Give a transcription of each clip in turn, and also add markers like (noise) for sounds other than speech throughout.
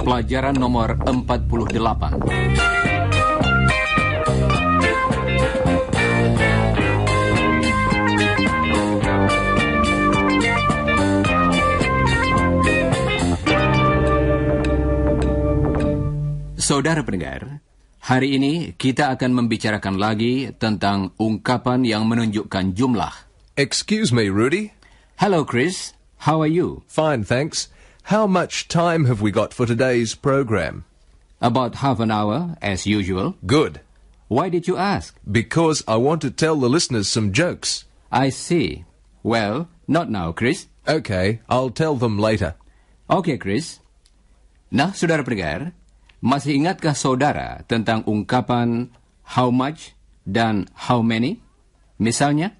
Pelajaran nomor 48 Saudara pendengar, Hari ini kita akan membicarakan lagi tentang ungkapan yang menunjukkan jumlah. Excuse me, Rudy. Hello, Chris. How are you? Fine, thanks. How much time have we got for today's program? About half an hour, as usual. Good. Why did you ask? Because I want to tell the listeners some jokes. I see. Well, not now, Chris. Okay, I'll tell them later. Okay, Chris. Nah, saudara pendengar, masih ingatkah saudara tentang ungkapan how much dan how many? Misalnya,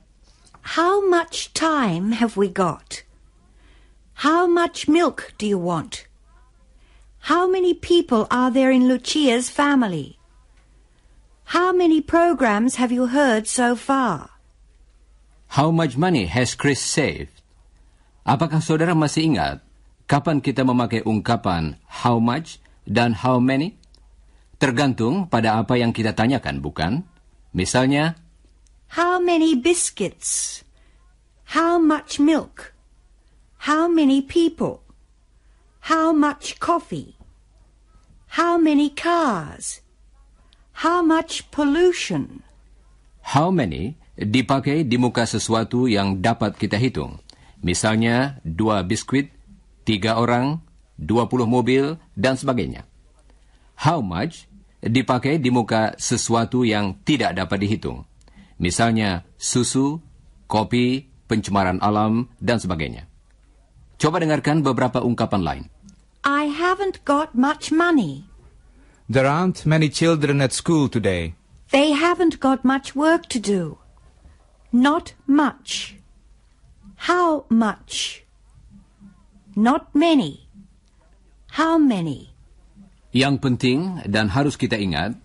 How much time have we got? How much milk do you want? How many people are there in Lucia's family? How many programs have you heard so far? How much money has Chris saved? Apakah saudara masih ingat kapan kita memakai ungkapan how much dan how many? Tergantung pada apa yang kita tanyakan, bukan? Misalnya, How many biscuits? How much milk? How many people? How much coffee? How many cars? How much pollution? How many dipakai di muka sesuatu yang dapat kita hitung. Misalnya, dua biskuit, tiga orang, 20 mobil, dan sebagainya. How much dipakai di muka sesuatu yang tidak dapat dihitung. Misalnya susu, kopi, pencemaran alam, dan sebagainya. Coba dengarkan beberapa ungkapan lain. I haven't got much money. There aren't many children at school today. They haven't got much work to do. Not much. How much? Not many. How many? Yang penting dan harus kita ingat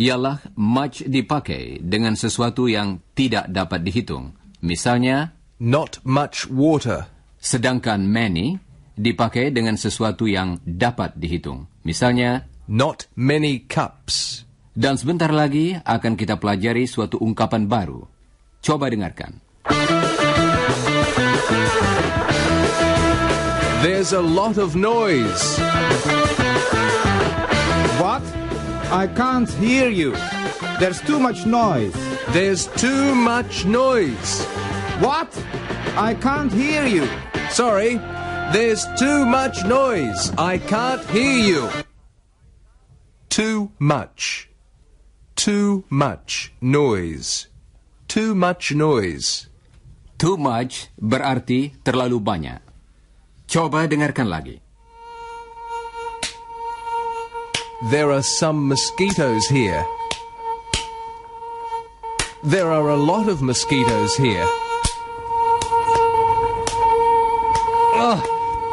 ialah much dipakai dengan sesuatu yang tidak dapat dihitung. Misalnya, not much water. Sedangkan many dipakai dengan sesuatu yang dapat dihitung. Misalnya, not many cups. Dan sebentar lagi akan kita pelajari suatu ungkapan baru. Coba dengarkan. There's a lot of noise. What? I can't hear you. There's too much noise. There's too much noise. What? I can't hear you. Sorry. There's too much noise. I can't hear you. Too much. Too much noise. Too much noise. Too much berarti terlalu banyak. Coba dengarkan lagi. There are some mosquitoes here. There are a lot of mosquitoes here. Ah,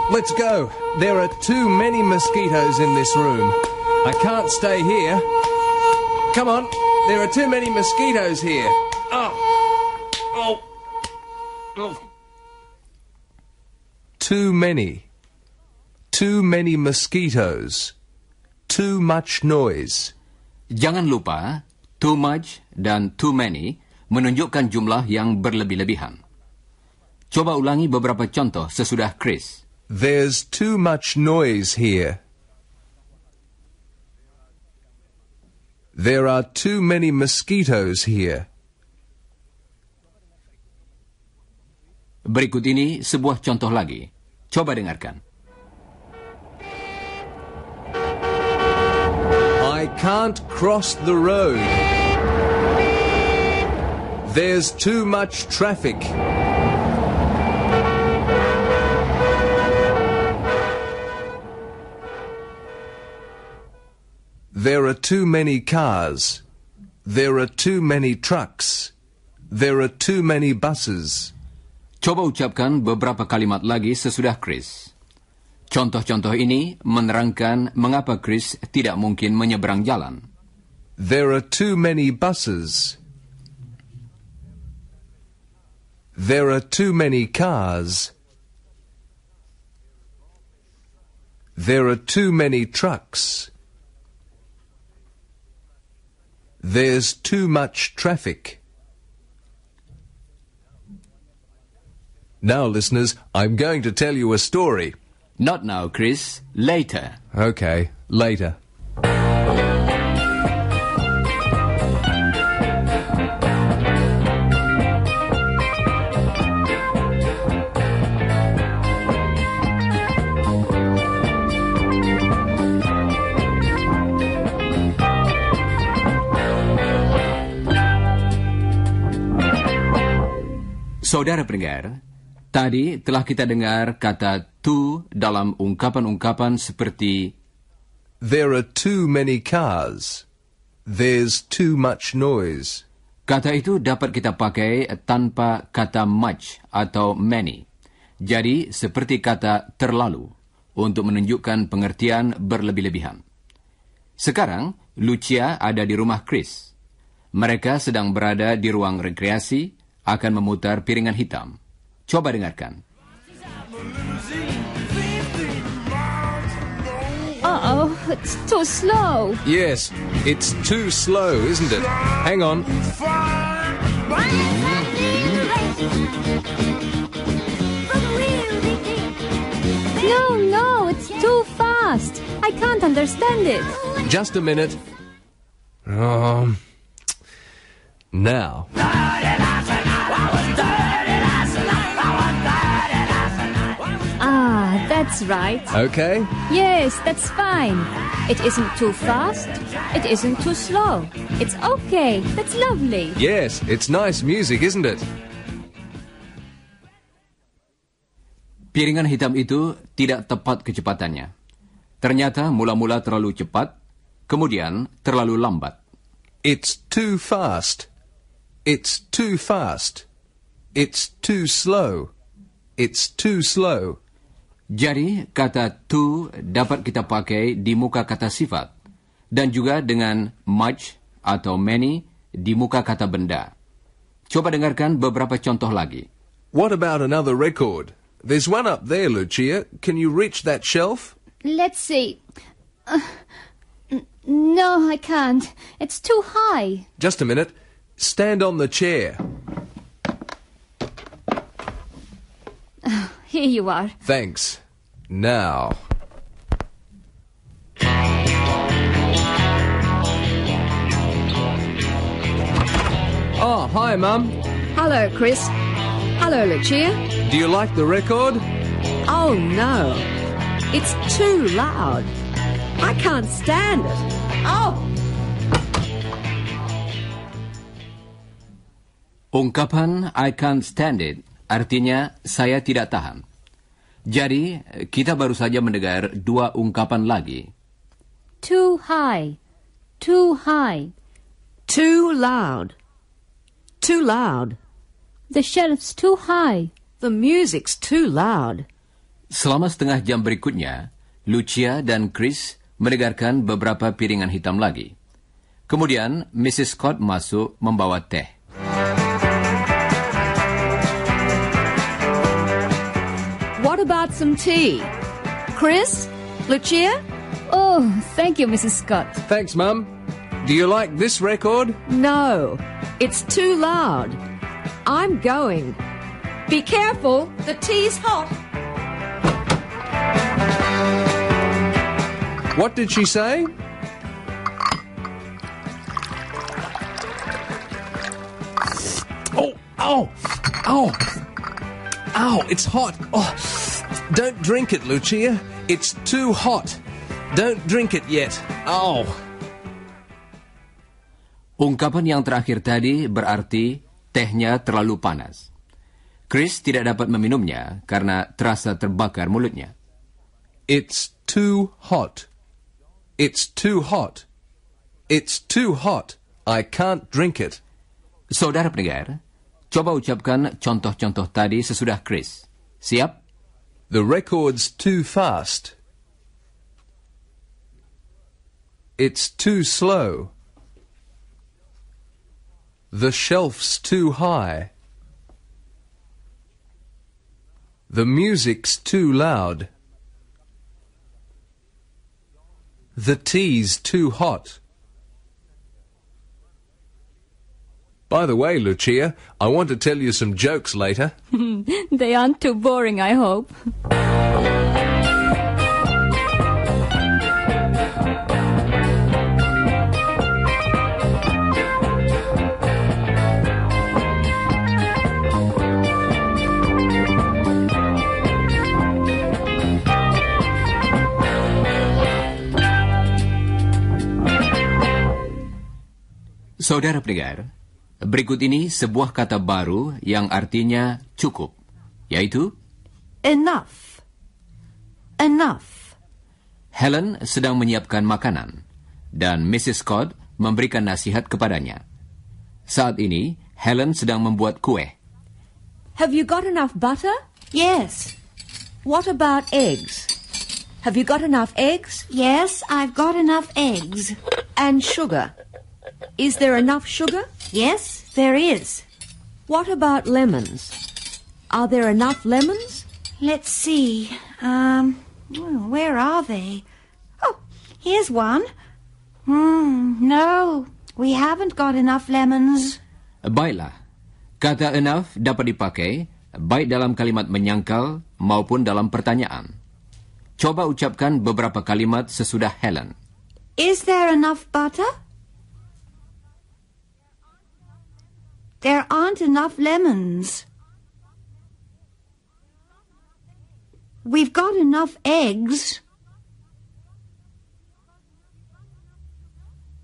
let's go. There are too many mosquitoes in this room. I can't stay here. Come on, there are too many mosquitoes here. Ah. Oh. Oh. Oh. Too many. Too many mosquitoes. Too much noise. Jangan lupa, too much dan too many menunjukkan jumlah yang berlebih-lebihan. Coba ulangi beberapa contoh sesudah Chris. There's too much noise here. There are too many mosquitoes here. Berikut ini sebuah contoh lagi. Coba dengarkan. I can't cross the road. There's too much traffic. There are too many cars. There are too many trucks. There are too many buses. Coba ucapkan beberapa kalimat lagi sesudah Chris. Contoh-contoh ini menerangkan mengapa Chris tidak mungkin menyeberang jalan. There are too many buses. There are too many cars. There are too many trucks. There's too much traffic. Now, listeners, I'm going to tell you a story. Not now, Chris. Later. Okay, later. Saudara pendengar, Tadi telah kita dengar kata to dalam ungkapan-ungkapan seperti There are too many cars. There's too much noise. Kata itu dapat kita pakai tanpa kata much atau many. Jadi seperti kata terlalu untuk menunjukkan pengertian berlebih-lebihan. Sekarang Lucia ada di rumah Chris. Mereka sedang berada di ruang rekreasi akan memutar piringan hitam. Çobarınarkan. Uh-oh, it's too slow. Yes, it's too slow, isn't it? Hang on. No, no, it's too fast. I can't understand it. Just a minute. Um, now. That's right. Okay. Yes, that's fine. It isn't too fast. It isn't too slow. It's okay. That's lovely. Yes, it's nice music, isn't it? Piringan hitam itu tidak tepat kecepatannya. Ternyata mula-mula terlalu cepat, kemudian terlalu lambat. It's too fast. It's too fast. It's too slow. It's too slow. Jadi, kata to dapat kita pakai di muka kata sifat, dan juga dengan much atau many di muka kata benda. Coba dengarkan beberapa contoh lagi. What about another record? There's one up there, Lucia. Can you reach that shelf? Let's see. Uh, no, I can't. It's too high. Just a minute. Stand on the chair. Oh, here you are. Thanks. now. Oh, hi, Mum. Hello, Chris. Hello, Lucia. Do you like the record? Oh, no. It's too loud. I can't stand it. Oh! Ungkapan I can't stand it artinya saya tidak tahan. Jadi, kita baru saja mendengar dua ungkapan lagi. Too high, too high. Too loud, too loud. The shelf's too high. The music's too loud. Selama setengah jam berikutnya, Lucia dan Chris mendengarkan beberapa piringan hitam lagi. Kemudian, Mrs. Scott masuk membawa teh. some tea. Chris? Lucia? Oh, thank you, Mrs. Scott. Thanks, Mum. Do you like this record? No, it's too loud. I'm going. Be careful, the tea's hot. What did she say? Oh, ow, oh, ow, oh. ow, it's hot. Oh. Don't drink it, Lucia. It's too hot. Don't drink it yet. Oh. Ungkapan yang terakhir tadi berarti tehnya terlalu panas. Chris tidak dapat meminumnya karena terasa terbakar mulutnya. It's too hot. It's too hot. It's too hot. I can't drink it. Saudara pendengar, coba ucapkan contoh-contoh tadi sesudah Chris. Siap? The record's too fast. It's too slow. The shelf's too high. The music's too loud. The tea's too hot. By the way, Lucia, I want to tell you some jokes later. (laughs) they aren't too boring, I hope. So, Dad, Berikut ini sebuah kata baru yang artinya cukup, yaitu enough. Enough. Helen sedang menyiapkan makanan dan Mrs. Scott memberikan nasihat kepadanya. Saat ini, Helen sedang membuat kue. Have you got enough butter? Yes. What about eggs? Have you got enough eggs? Yes, I've got enough eggs. And sugar? Is there enough sugar? Yes, there is. What about lemons? Are there enough lemons? Let's see. Um, where are they? Oh, here's one. Hmm, no, we haven't got enough lemons. Baiklah. Kata enough dapat dipakai baik dalam kalimat menyangkal maupun dalam pertanyaan. Coba ucapkan beberapa kalimat sesudah Helen. Is there enough butter? There aren't enough lemons. We've got enough eggs.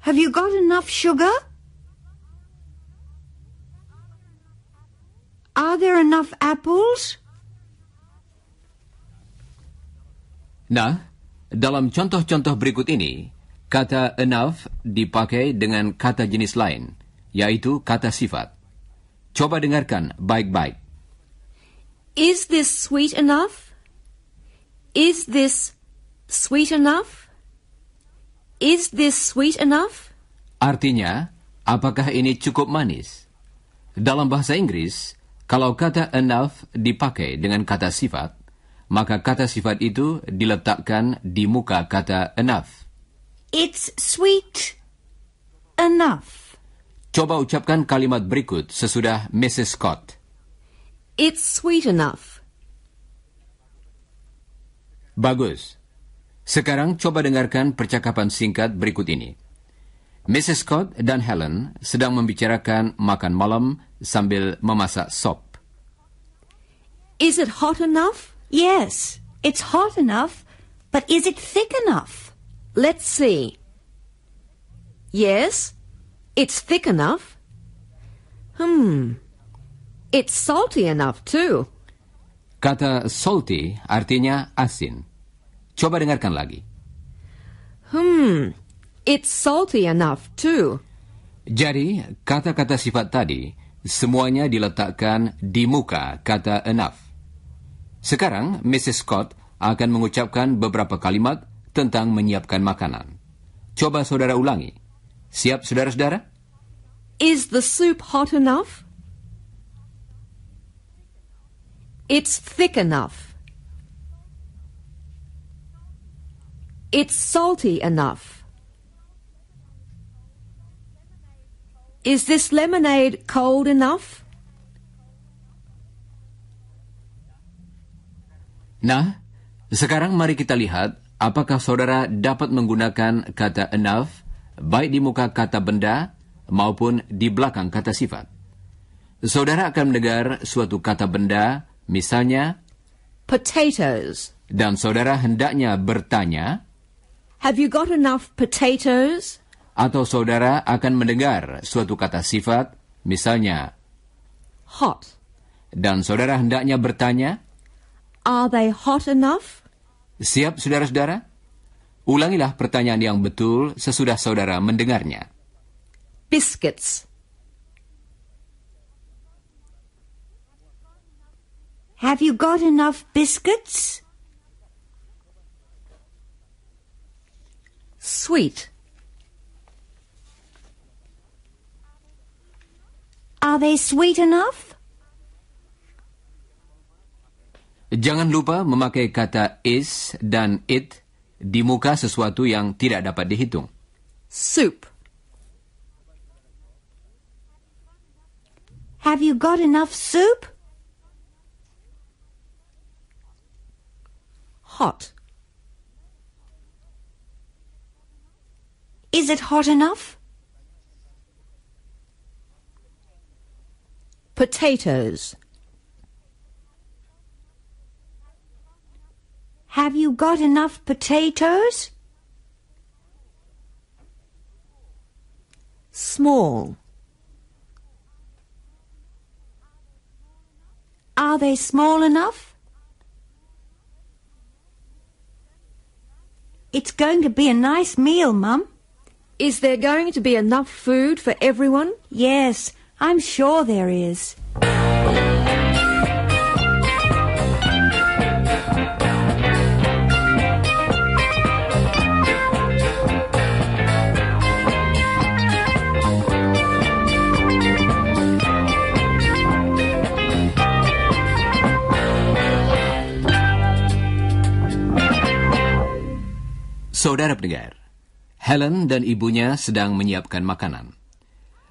Have you got enough sugar? Are there enough apples? Nah, dalam contoh-contoh berikut ini, kata enough dipakai dengan kata jenis lain, yaitu kata sifat. Coba dengarkan baik-baik. Is this sweet enough? Is this sweet enough? Is this sweet enough? Artinya, apakah ini cukup manis? Dalam bahasa Inggris, kalau kata enough dipakai dengan kata sifat, maka kata sifat itu diletakkan di muka kata enough. It's sweet enough. Coba ucapkan kalimat berikut sesudah Mrs. Scott. It's sweet enough. Bagus. Sekarang coba dengarkan percakapan singkat berikut ini. Mrs. Scott dan Helen sedang membicarakan makan malam sambil memasak sop. Is it hot enough? Yes, it's hot enough, but is it thick enough? Let's see. Yes, It's thick enough. Hmm. It's salty enough too. Kata salty artinya asin. Coba dengarkan lagi. Hmm. It's salty enough too. Jadi, kata-kata sifat tadi semuanya diletakkan di muka kata enough. Sekarang, Mrs. Scott akan mengucapkan beberapa kalimat tentang menyiapkan makanan. Coba saudara ulangi. Siap, saudara-saudara? Is the soup hot enough? It's thick enough. It's salty enough. Is this lemonade cold enough? Nah, sekarang mari kita lihat apakah saudara dapat menggunakan kata enough baik di muka kata benda maupun di belakang kata sifat. Saudara akan mendengar suatu kata benda, misalnya potatoes. Dan saudara hendaknya bertanya, Have you got enough potatoes? Atau saudara akan mendengar suatu kata sifat, misalnya hot. Dan saudara hendaknya bertanya, Are they hot enough? Siap, saudara-saudara? Ulangilah pertanyaan yang betul sesudah saudara mendengarnya. Biscuits. Have you got enough biscuits? Sweet. Are they sweet enough? Jangan lupa memakai kata is dan it di muka sesuatu yang tidak dapat dihitung. Soup. Have you got enough soup? Hot. Is it hot enough? Potatoes. Have you got enough potatoes? Small. Are they small enough? It's going to be a nice meal, Mum. Is there going to be enough food for everyone? Yes, I'm sure there is. Saudara pendengar, Helen dan ibunya sedang menyiapkan makanan.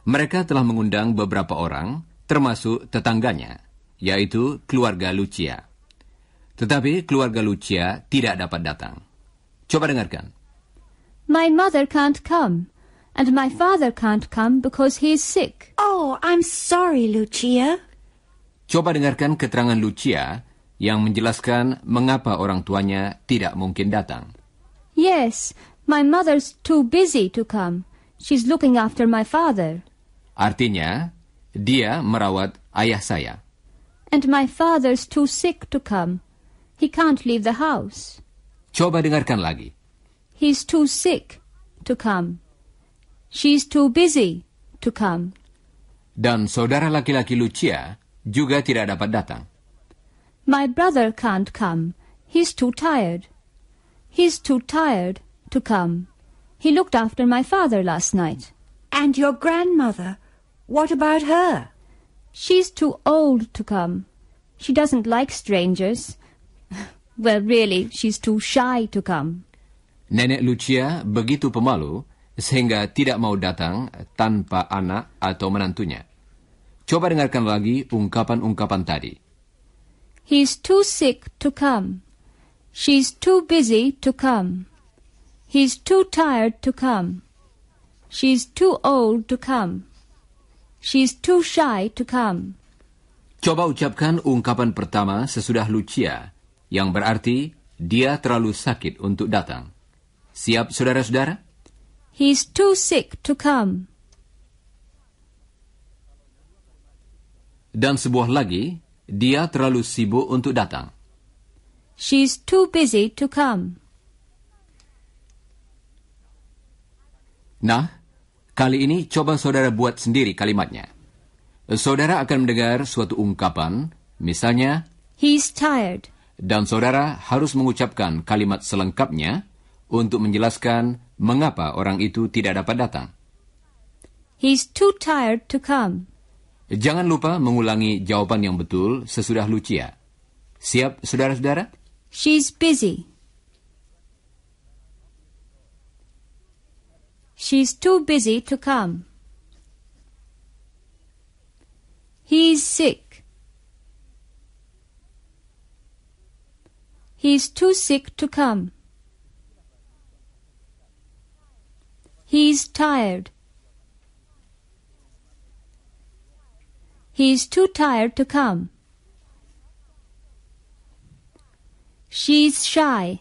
Mereka telah mengundang beberapa orang, termasuk tetangganya, yaitu keluarga Lucia. Tetapi keluarga Lucia tidak dapat datang. Coba dengarkan. My mother can't come, and my father can't come because he is sick. Oh, I'm sorry, Lucia. Coba dengarkan keterangan Lucia yang menjelaskan mengapa orang tuanya tidak mungkin datang. Yes, my mother's too busy to come. She's looking after my father. Artinya, dia merawat ayah saya. And my father's too sick to come. He can't leave the house. Coba dengarkan lagi. He's too sick to come. She's too busy to come. Dan saudara laki-laki Lucia juga tidak dapat datang. My brother can't come. He's too tired. He's too tired to come. He looked after my father last night. And your grandmother? What about her? She's too old to come. She doesn't like strangers. (laughs) well, really, she's too shy to come. Nenek Lucia begitu pemalu sehingga tidak mau datang tanpa anak atau menantunya. Coba dengarkan lagi ungkapan-ungkapan tadi. He's too sick to come. She's too busy to come. He's too tired to come. She's too old to come. She's too shy to come. Coba ucapkan ungkapan pertama sesudah Lucia, yang berarti dia terlalu sakit untuk datang. Siap, saudara-saudara? He's too sick to come. Dan sebuah lagi, dia terlalu sibuk untuk datang. She's too busy to come. Nah, kali ini coba saudara buat sendiri kalimatnya. Saudara akan mendengar suatu ungkapan, misalnya, He's tired. Dan saudara harus mengucapkan kalimat selengkapnya untuk menjelaskan mengapa orang itu tidak dapat datang. He's too tired to come. Jangan lupa mengulangi jawaban yang betul sesudah Lucia. Siap, saudara-saudara? She's busy. She's too busy to come. He's sick. He's too sick to come. He's tired. He's too tired to come. She's shy.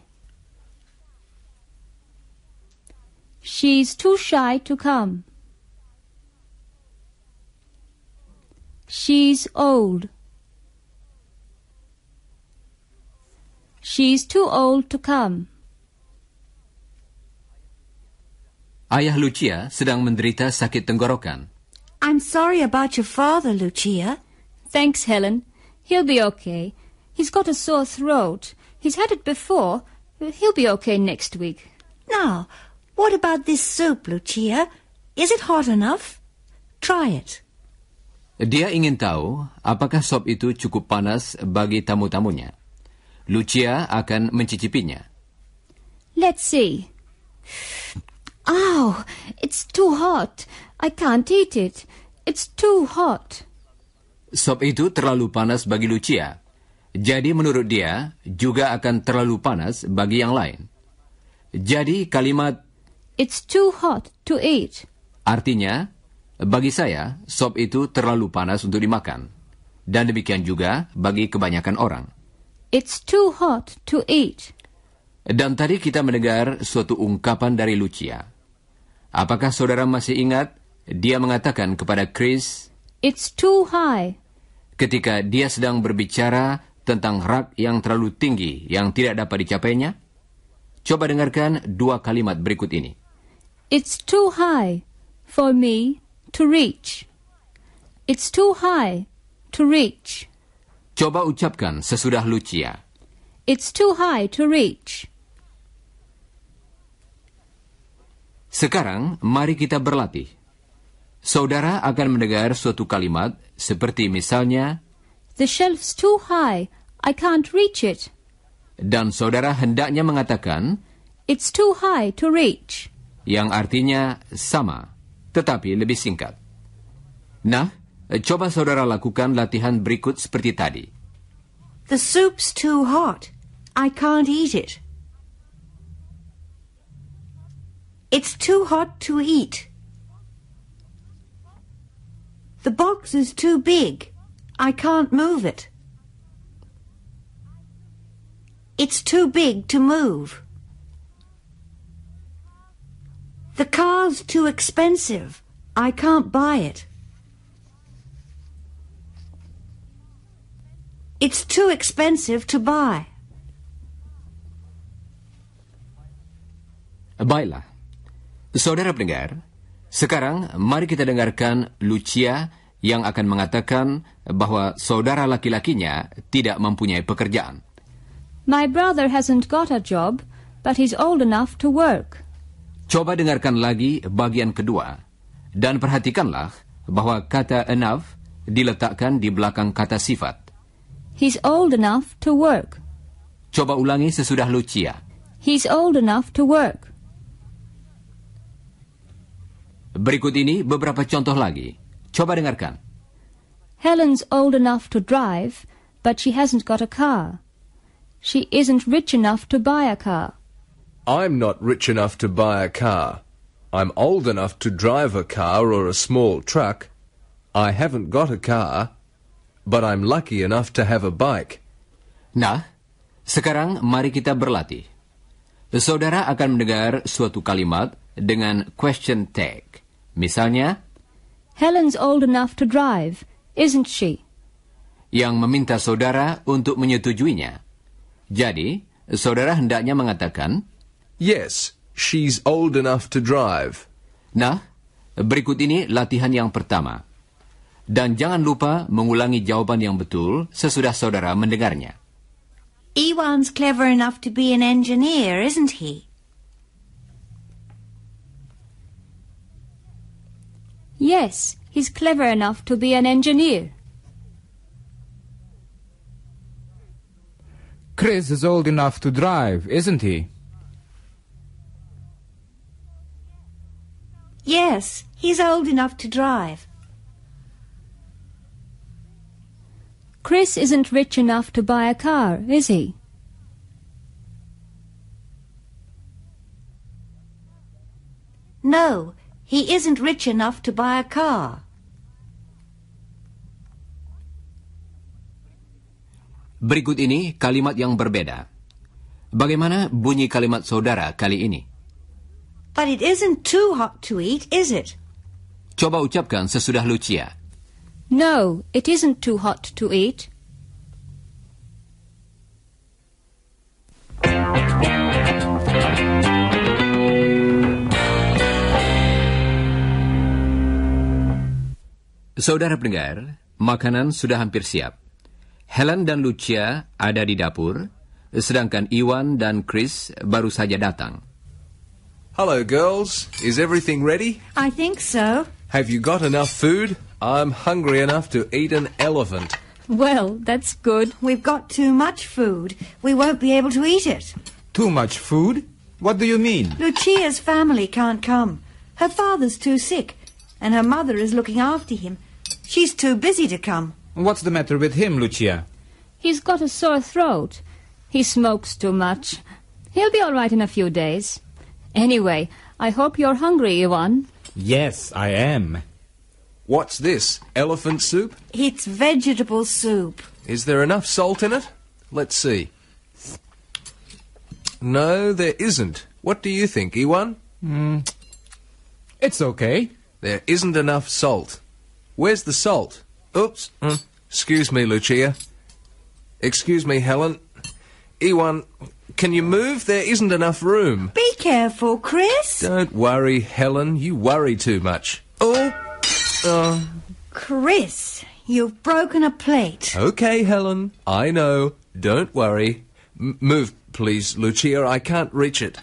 She's too shy to come. She's old. She's too old to come. Ayah Lucia sedang menderita sakit tenggorokan. I'm sorry about your father, Lucia. Thanks, Helen. He'll be okay. He's got a sore throat, He's had it before. He'll be okay next week. Now, what about this soap, Lucia? Is it hot enough? Try it. Dia ingin tahu apakah sop itu cukup panas bagi tamu-tamunya. Lucia akan mencicipinya. Let's see. Ow, it's too hot. I can't eat it. It's too hot. Sop itu terlalu panas bagi Lucia. Jadi menurut dia juga akan terlalu panas bagi yang lain. Jadi kalimat It's too hot to eat. Artinya, bagi saya, sop itu terlalu panas untuk dimakan. Dan demikian juga bagi kebanyakan orang. It's too hot to eat. Dan tadi kita mendengar suatu ungkapan dari Lucia. Apakah saudara masih ingat dia mengatakan kepada Chris, It's too high. Ketika dia sedang berbicara tentang rak yang terlalu tinggi yang tidak dapat dicapainya? Coba dengarkan dua kalimat berikut ini. It's too high for me to reach. It's too high to reach. Coba ucapkan sesudah Lucia. It's too high to reach. Sekarang, mari kita berlatih. Saudara akan mendengar suatu kalimat seperti misalnya The shelf's too high. I can't reach it. Dan saudara hendaknya mengatakan, It's too high to reach. Yang artinya sama, tetapi lebih singkat. Nah, coba saudara lakukan latihan berikut seperti tadi. The soup's too hot. I can't eat it. It's too hot to eat. The box is too big. I can't move it. It's too big to move. The car's too expensive. I can't buy it. It's too expensive to buy. Baiklah. Saudara pendengar, sekarang mari kita dengarkan Lucia yang akan mengatakan bahwa saudara laki-lakinya tidak mempunyai pekerjaan. My brother hasn't got a job, but he's old enough to work. Coba dengarkan lagi bagian kedua dan perhatikanlah bahwa kata enough diletakkan di belakang kata sifat. He's old enough to work. Coba ulangi sesudah Lucia. He's old enough to work. Berikut ini beberapa contoh lagi. Coba dengarkan. Helen's old enough to drive, but she hasn't got a car. She isn't rich enough to buy a car. I'm not rich enough to buy a car. I'm old enough to drive a car or a small truck. I haven't got a car, but I'm lucky enough to have a bike. Nah, sekarang mari kita berlatih. Saudara akan mendengar suatu kalimat dengan question tag. Misalnya, Helen's old enough to drive, isn't she? Yang meminta saudara untuk menyetujuinya. Jadi, saudara hendaknya mengatakan, Yes, she's old enough to drive. Nah, berikut ini latihan yang pertama. Dan jangan lupa mengulangi jawaban yang betul sesudah saudara mendengarnya. Iwan's clever enough to be an engineer, isn't he? Yes, he's clever enough to be an engineer. Chris is old enough to drive, isn't he? Yes, he's old enough to drive. Chris isn't rich enough to buy a car, is he? No, He isn't rich enough to buy a car. Berikut ini kalimat yang berbeda. Bagaimana bunyi kalimat saudara kali ini? But it isn't too hot to eat, is it? Coba ucapkan sesudah Lucia. No, it isn't too hot to eat. Saudara pendengar, makanan sudah hampir siap. Helen dan Lucia ada di dapur, sedangkan Iwan dan Chris baru saja datang. Hello girls, is everything ready? I think so. Have you got enough food? I'm hungry enough to eat an elephant. Well, that's good. We've got too much food. We won't be able to eat it. Too much food? What do you mean? Lucia's family can't come. Her father's too sick, and her mother is looking after him She's too busy to come. What's the matter with him, Lucia? He's got a sore throat. He smokes too much. He'll be all right in a few days. Anyway, I hope you're hungry, Ivan. Yes, I am. What's this? Elephant soup? It's vegetable soup. Is there enough salt in it? Let's see. No, there isn't. What do you think, Iwan? Mm. It's okay. There isn't enough salt. Where's the salt? Oops. Mm. Excuse me, Lucia. Excuse me, Helen. E1, can you move? There isn't enough room. Be careful, Chris. Don't worry, Helen. You worry too much. Oh. Uh. Chris, you've broken a plate. Okay, Helen. I know. Don't worry. M move, please, Lucia. I can't reach it.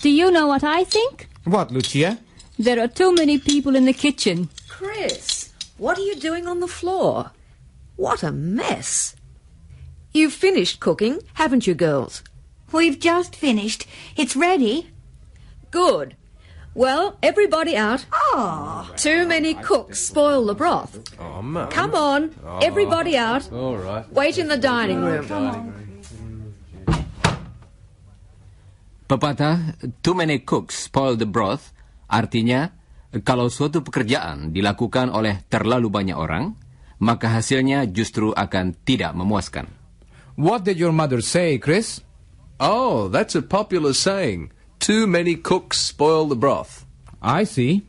Do you know what I think? What, Lucia? There are too many people in the kitchen. Chris, what are you doing on the floor? What a mess! You've finished cooking, haven't you, girls? We've just finished. It's ready. Good. Well, everybody out. Oh. Too many cooks spoil the broth. Oh, Come on, oh. everybody out. All right. Wait in the dining room. Come on. Papata, too many cooks spoil the broth. Artinya, kalau suatu pekerjaan dilakukan oleh terlalu banyak orang, maka hasilnya justru akan tidak memuaskan. What did your mother say, Chris? Oh, that's a popular saying. Too many cooks spoil the broth. I see.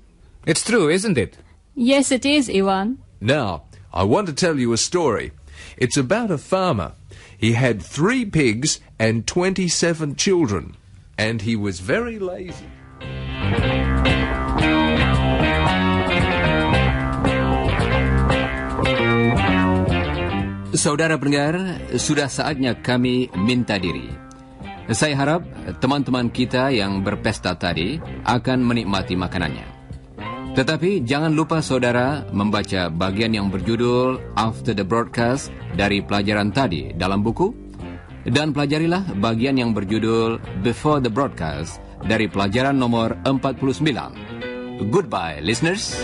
It's true, isn't it? Yes, it is, Ivan. Now, I want to tell you a story. It's about a farmer. He had three pigs and 27 children, and he was very lazy. Saudara pendengar, sudah saatnya kami minta diri. Saya harap teman-teman kita yang berpesta tadi akan menikmati makanannya. Tetapi jangan lupa saudara membaca bagian yang berjudul After the Broadcast dari pelajaran tadi dalam buku dan pelajarilah bagian yang berjudul Before the Broadcast dari pelajaran nomor 49. Goodbye listeners.